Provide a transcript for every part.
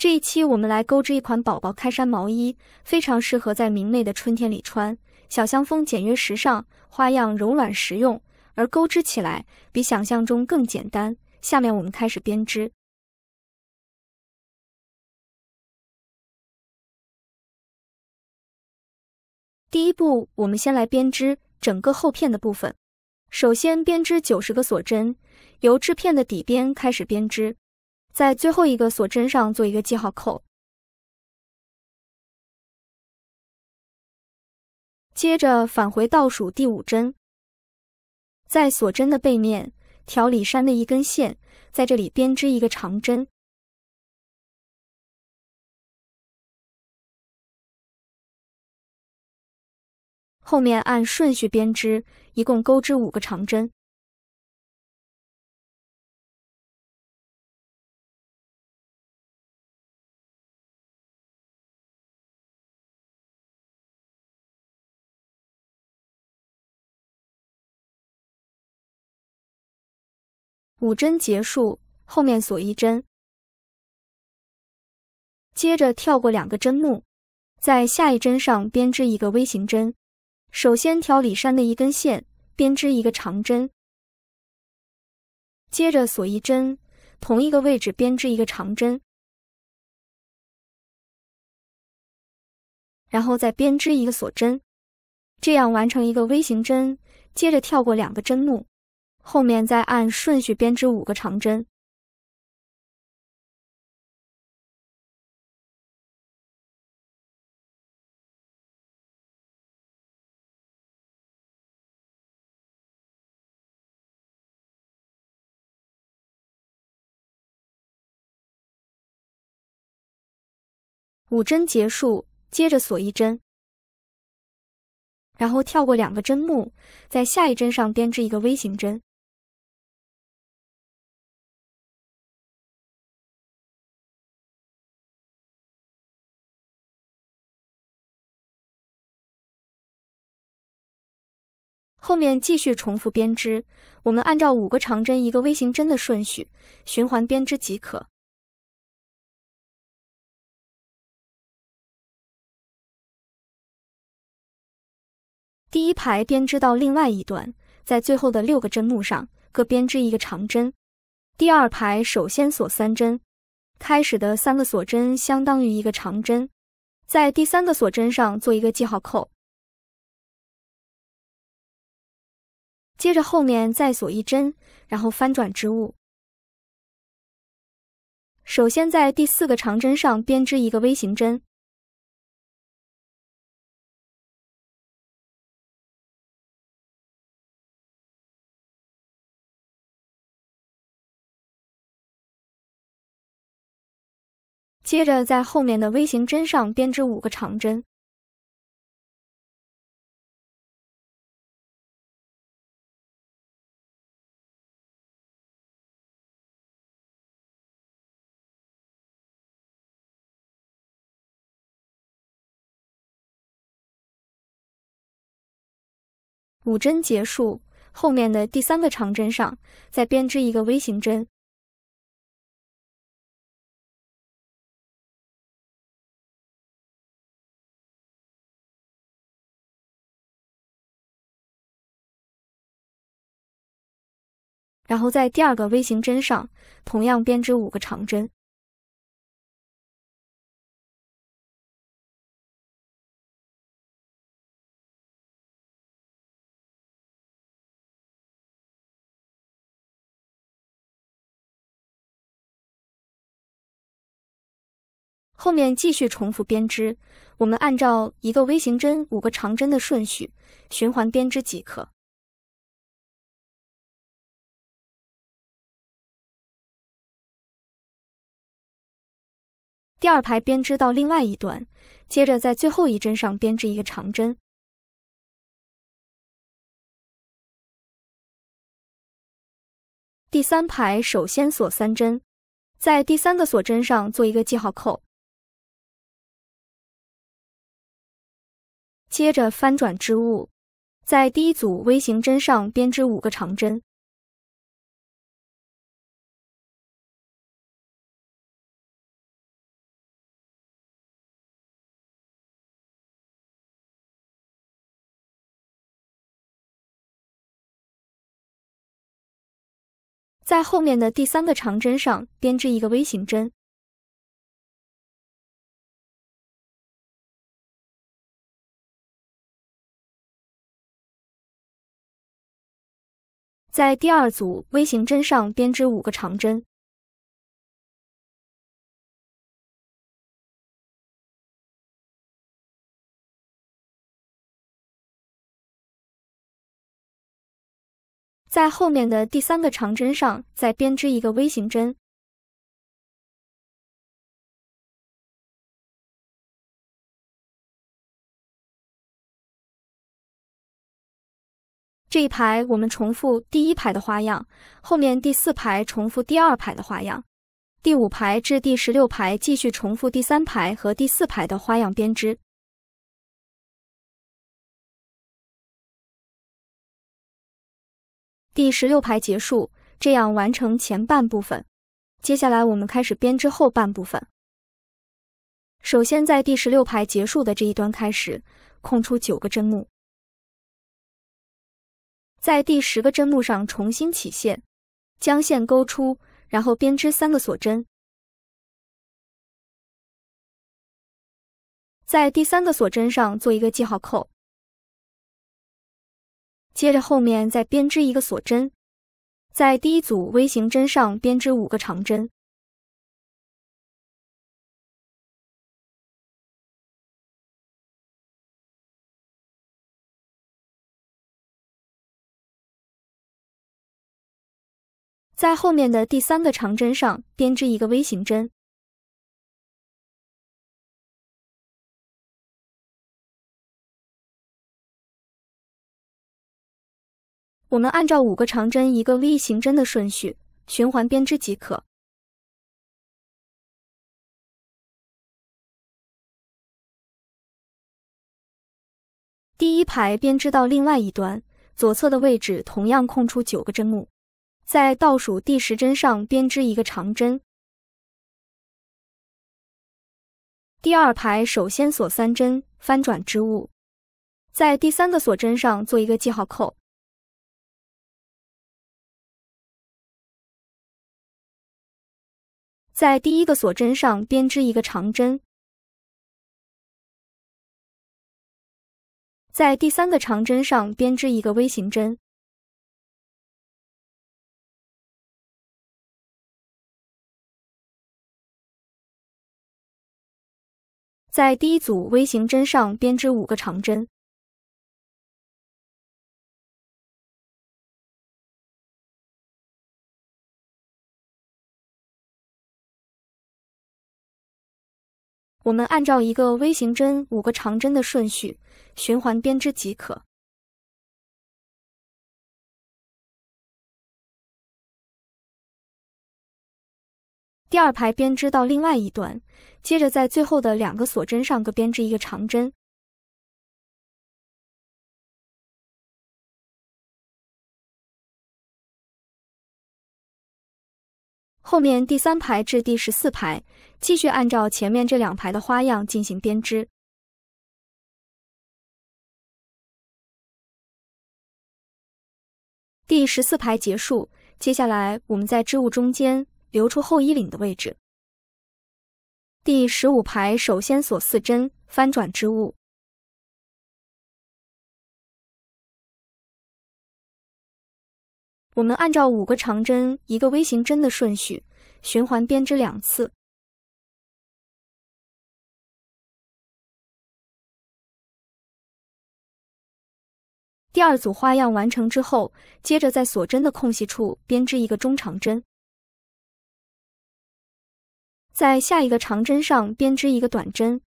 这一期我们来钩织一款宝宝开衫毛衣，非常适合在明媚的春天里穿，小香风简约时尚，花样柔软实用，而钩织起来比想象中更简单。下面我们开始编织。第一步，我们先来编织整个后片的部分。首先编织九十个锁针，由织片的底边开始编织。在最后一个锁针上做一个记号扣，接着返回倒数第五针，在锁针的背面挑里山的一根线，在这里编织一个长针，后面按顺序编织，一共钩织五个长针。五针结束，后面锁一针，接着跳过两个针目，在下一针上编织一个微型针。首先挑里山的一根线，编织一个长针，接着锁一针，同一个位置编织一个长针，然后再编织一个锁针，这样完成一个微型针。接着跳过两个针目。后面再按顺序编织五个长针，五针结束，接着锁一针，然后跳过两个针目，在下一针上编织一个 V 型针。后面继续重复编织，我们按照五个长针一个微型针的顺序循环编织即可。第一排编织到另外一端，在最后的六个针目上各编织一个长针。第二排首先锁三针，开始的三个锁针相当于一个长针，在第三个锁针上做一个记号扣。接着后面再锁一针，然后翻转织物。首先在第四个长针上编织一个微型针，接着在后面的微型针上编织五个长针。五针结束，后面的第三个长针上再编织一个 V 型针，然后在第二个 V 型针上同样编织五个长针。后面继续重复编织，我们按照一个 V 形针五个长针的顺序循环编织即可。第二排编织到另外一端，接着在最后一针上编织一个长针。第三排首先锁三针，在第三个锁针上做一个记号扣。接着翻转织物，在第一组微型针上编织五个长针，在后面的第三个长针上编织一个微型针。在第二组微型针上编织五个长针，在后面的第三个长针上再编织一个微型针。这一排我们重复第一排的花样，后面第四排重复第二排的花样，第五排至第十六排继续重复第三排和第四排的花样编织。第十六排结束，这样完成前半部分。接下来我们开始编织后半部分。首先在第十六排结束的这一端开始，空出九个针目。在第十个针目上重新起线，将线勾出，然后编织三个锁针。在第三个锁针上做一个记号扣，接着后面再编织一个锁针。在第一组 V 型针上编织五个长针。在后面的第三个长针上编织一个 V 型针，我们按照五个长针一个 V 型针的顺序循环编织即可。第一排编织到另外一端，左侧的位置同样空出九个针目。在倒数第十针上编织一个长针。第二排首先锁三针，翻转织物，在第三个锁针上做一个记号扣。在第一个锁针上编织一个长针，在第三个长针上编织一个微型针。在第一组微型针上编织五个长针，我们按照一个微型针五个长针的顺序循环编织即可。第二排编织到另外一端，接着在最后的两个锁针上各编织一个长针。后面第三排至第十四排，继续按照前面这两排的花样进行编织。第十四排结束，接下来我们在织物中间。留出后衣领的位置。第十五排首先锁四针，翻转织物。我们按照五个长针、一个 V 形针的顺序，循环编织两次。第二组花样完成之后，接着在锁针的空隙处编织一个中长针。在下一个长针上编织一个短针，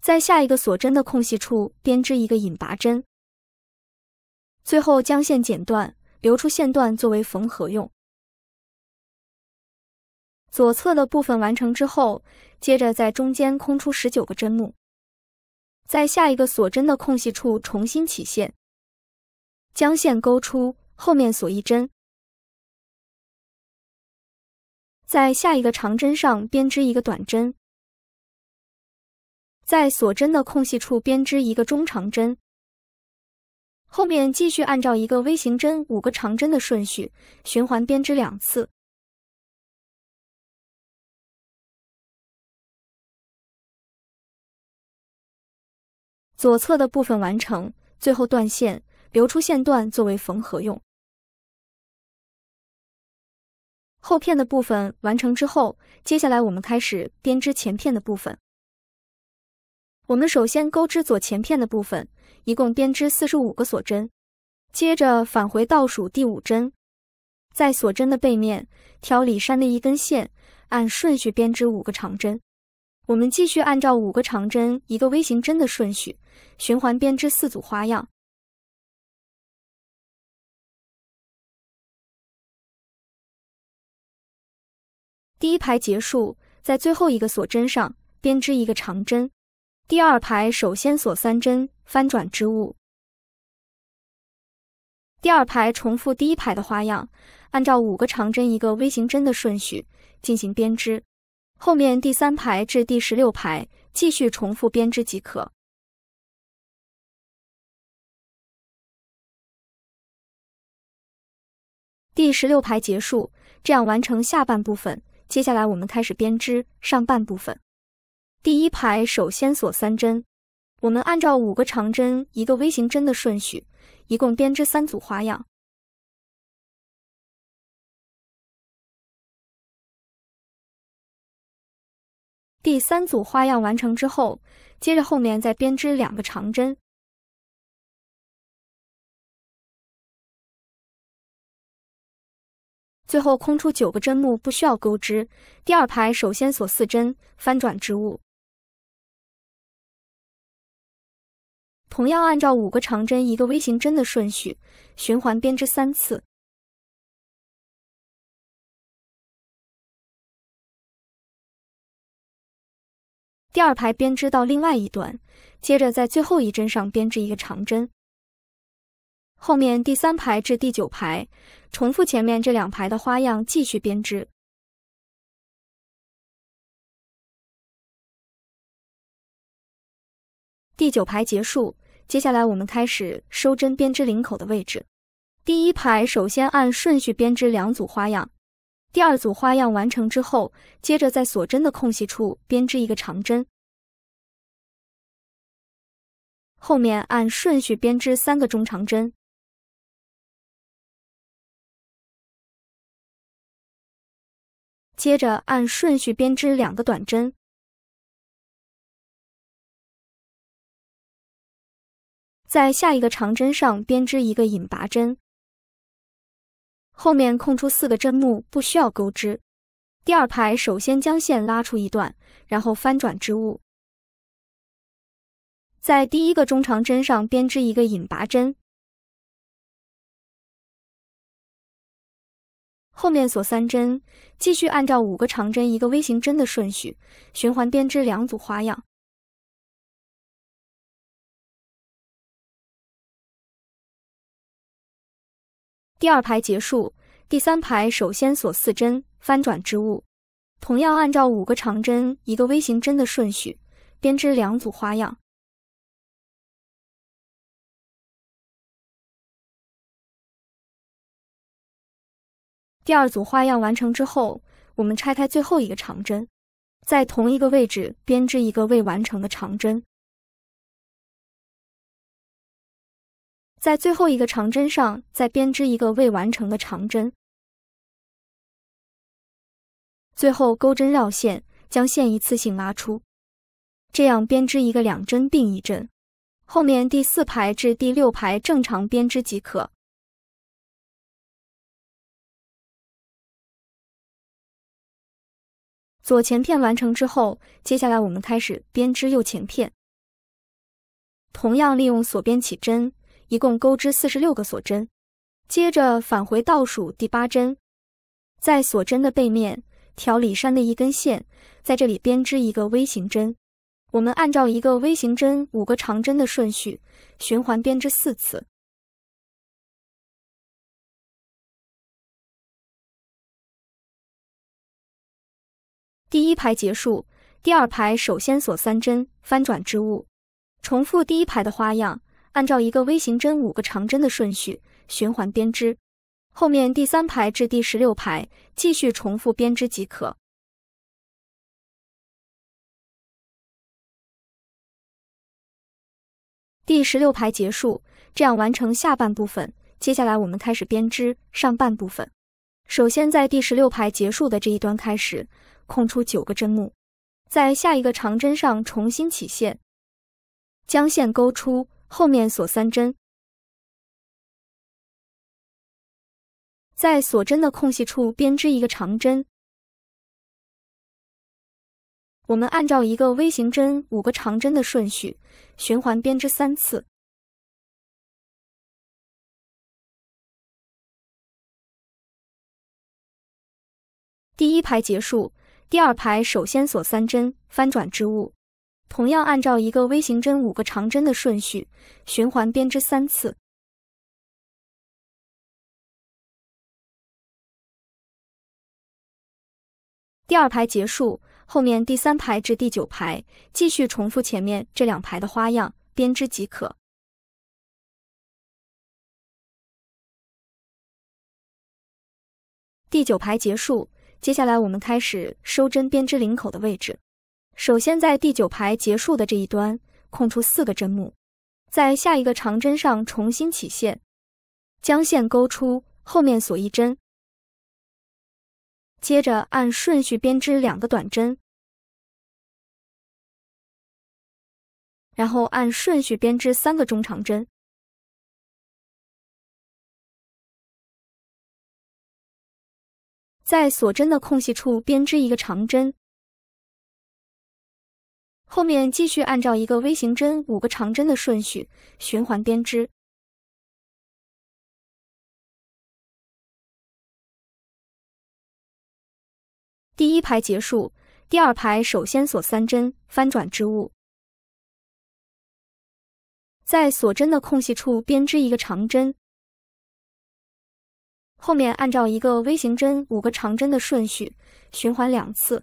在下一个锁针的空隙处编织一个引拔针，最后将线剪断，留出线段作为缝合用。左侧的部分完成之后，接着在中间空出十九个针目，在下一个锁针的空隙处重新起线，将线勾出，后面锁一针。在下一个长针上编织一个短针，在锁针的空隙处编织一个中长针。后面继续按照一个微型针、五个长针的顺序循环编织两次。左侧的部分完成，最后断线，留出线段作为缝合用。后片的部分完成之后，接下来我们开始编织前片的部分。我们首先钩织左前片的部分，一共编织四十五个锁针，接着返回倒数第五针，在锁针的背面挑里山的一根线，按顺序编织五个长针。我们继续按照五个长针一个 V 形针的顺序，循环编织四组花样。第一排结束，在最后一个锁针上编织一个长针。第二排首先锁三针，翻转织物。第二排重复第一排的花样，按照五个长针一个 V 型针的顺序进行编织。后面第三排至第十六排继续重复编织即可。第十六排结束，这样完成下半部分。接下来我们开始编织上半部分。第一排首先锁三针，我们按照五个长针一个微型针的顺序，一共编织三组花样。第三组花样完成之后，接着后面再编织两个长针。最后空出九个针目，不需要钩织。第二排首先锁四针，翻转织物，同样按照五个长针一个微型针的顺序，循环编织三次。第二排编织到另外一端，接着在最后一针上编织一个长针。后面第三排至第九排，重复前面这两排的花样，继续编织。第九排结束，接下来我们开始收针编织领口的位置。第一排首先按顺序编织两组花样，第二组花样完成之后，接着在锁针的空隙处编织一个长针，后面按顺序编织三个中长针。接着按顺序编织两个短针，在下一个长针上编织一个引拔针，后面空出四个针目不需要钩织。第二排首先将线拉出一段，然后翻转织物，在第一个中长针上编织一个引拔针。后面锁三针，继续按照五个长针一个微型针的顺序循环编织两组花样。第二排结束，第三排首先锁四针，翻转织物，同样按照五个长针一个微型针的顺序编织两组花样。第二组花样完成之后，我们拆开最后一个长针，在同一个位置编织一个未完成的长针，在最后一个长针上再编织一个未完成的长针，最后钩针绕线，将线一次性拉出，这样编织一个两针并一针，后面第四排至第六排正常编织即可。左前片完成之后，接下来我们开始编织右前片。同样利用锁边起针，一共钩织四十六个锁针。接着返回倒数第八针，在锁针的背面挑里山的一根线，在这里编织一个微型针。我们按照一个微型针五个长针的顺序循环编织四次。第一排结束，第二排首先锁三针，翻转织物，重复第一排的花样，按照一个微型针五个长针的顺序循环编织。后面第三排至第十六排继续重复编织即可。第十六排结束，这样完成下半部分。接下来我们开始编织上半部分。首先在第十六排结束的这一端开始。空出九个针目，在下一个长针上重新起线，将线勾出，后面锁三针，在锁针的空隙处编织一个长针。我们按照一个微型针、五个长针的顺序循环编织三次，第一排结束。第二排首先锁三针，翻转织物，同样按照一个微型针、五个长针的顺序循环编织三次。第二排结束，后面第三排至第九排继续重复前面这两排的花样编织即可。第九排结束。接下来我们开始收针编织领口的位置。首先在第九排结束的这一端空出四个针目，在下一个长针上重新起线，将线勾出，后面锁一针，接着按顺序编织两个短针，然后按顺序编织三个中长针。在锁针的空隙处编织一个长针，后面继续按照一个微型针、五个长针的顺序循环编织。第一排结束，第二排首先锁三针，翻转织物，在锁针的空隙处编织一个长针。后面按照一个微型针、五个长针的顺序循环两次。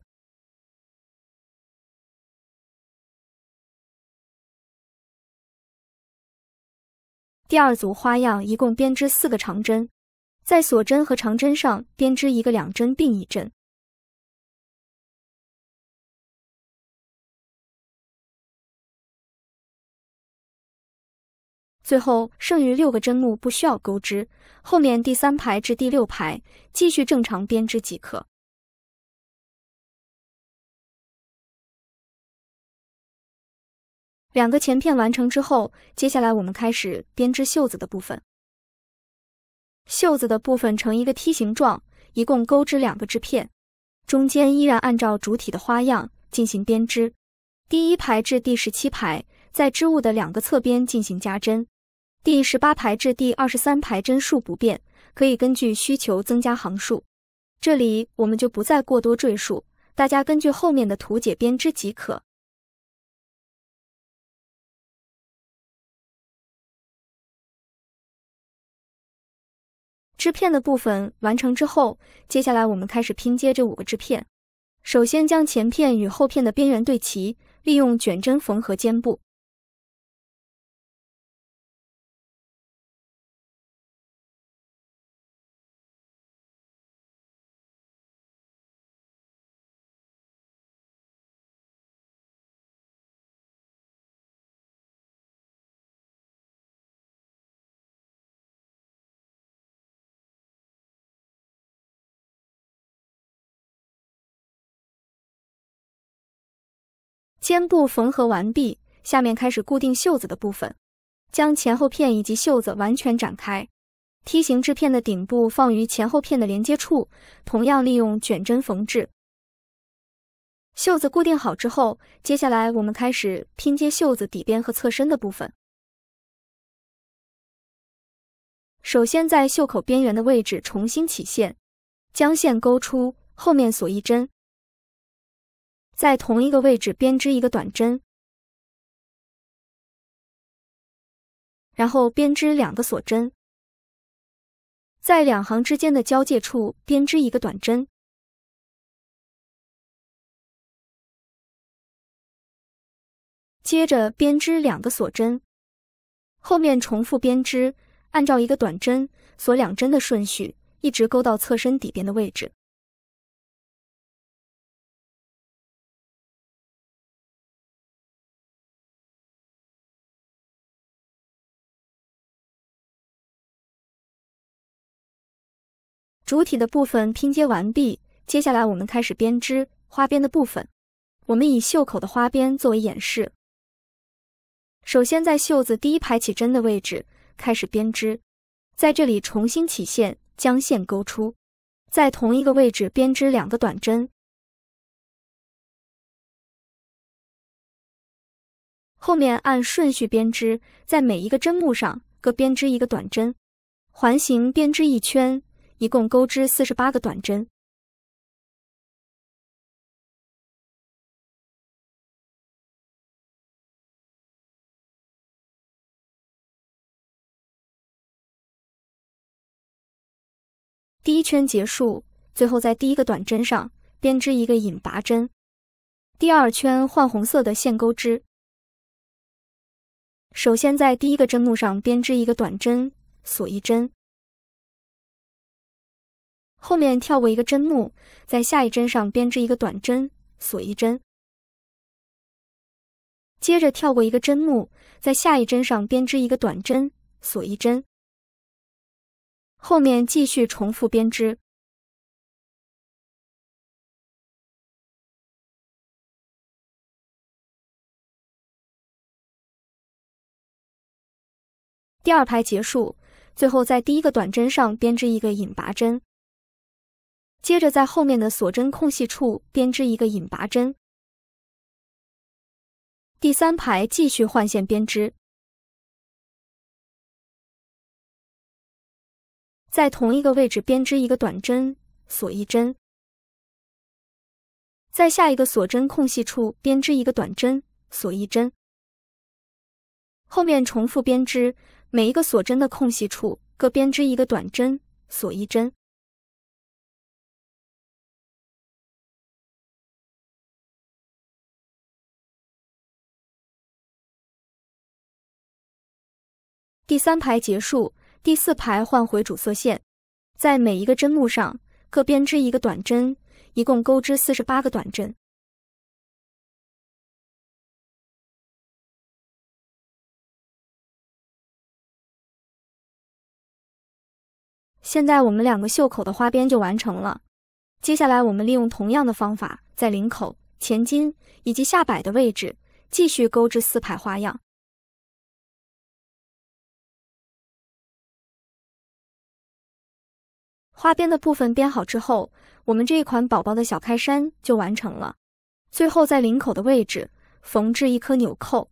第二组花样一共编织四个长针，在锁针和长针上编织一个两针并一针。最后剩余六个针目不需要钩织，后面第三排至第六排继续正常编织即可。两个前片完成之后，接下来我们开始编织袖子的部分。袖子的部分呈一个梯形状，一共钩织两个织片，中间依然按照主体的花样进行编织。第一排至第十七排，在织物的两个侧边进行加针。第十八排至第二十三排针数不变，可以根据需求增加行数。这里我们就不再过多赘述，大家根据后面的图解编织即可。织片的部分完成之后，接下来我们开始拼接这五个织片。首先将前片与后片的边缘对齐，利用卷针缝合肩部。肩部缝合完毕，下面开始固定袖子的部分。将前后片以及袖子完全展开，梯形制片的顶部放于前后片的连接处，同样利用卷针缝制。袖子固定好之后，接下来我们开始拼接袖子底边和侧身的部分。首先在袖口边缘的位置重新起线，将线勾出，后面锁一针。在同一个位置编织一个短针，然后编织两个锁针，在两行之间的交界处编织一个短针，接着编织两个锁针。后面重复编织，按照一个短针锁两针的顺序，一直钩到侧身底边的位置。主体的部分拼接完毕，接下来我们开始编织花边的部分。我们以袖口的花边作为演示。首先在袖子第一排起针的位置开始编织，在这里重新起线，将线勾出，在同一个位置编织两个短针，后面按顺序编织，在每一个针目上各编织一个短针，环形编织一圈。一共钩织四十八个短针，第一圈结束，最后在第一个短针上编织一个引拔针。第二圈换红色的线钩织，首先在第一个针目上编织一个短针，锁一针。后面跳过一个针目，在下一针上编织一个短针锁一针，接着跳过一个针目，在下一针上编织一个短针锁一针。后面继续重复编织。第二排结束，最后在第一个短针上编织一个引拔针。接着在后面的锁针空隙处编织一个引拔针。第三排继续换线编织，在同一个位置编织一个短针锁一针，在下一个锁针空隙处编织一个短针锁一针。后面重复编织，每一个锁针的空隙处各编织一个短针锁一针。第三排结束，第四排换回主色线，在每一个针目上各编织一个短针，一共钩织四十八个短针。现在我们两个袖口的花边就完成了。接下来我们利用同样的方法，在领口、前襟以及下摆的位置继续钩织四排花样。花边的部分编好之后，我们这一款宝宝的小开衫就完成了。最后在领口的位置缝制一颗纽扣，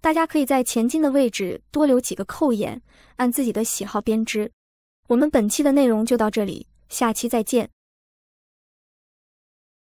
大家可以在前襟的位置多留几个扣眼，按自己的喜好编织。我们本期的内容就到这里，下期再见。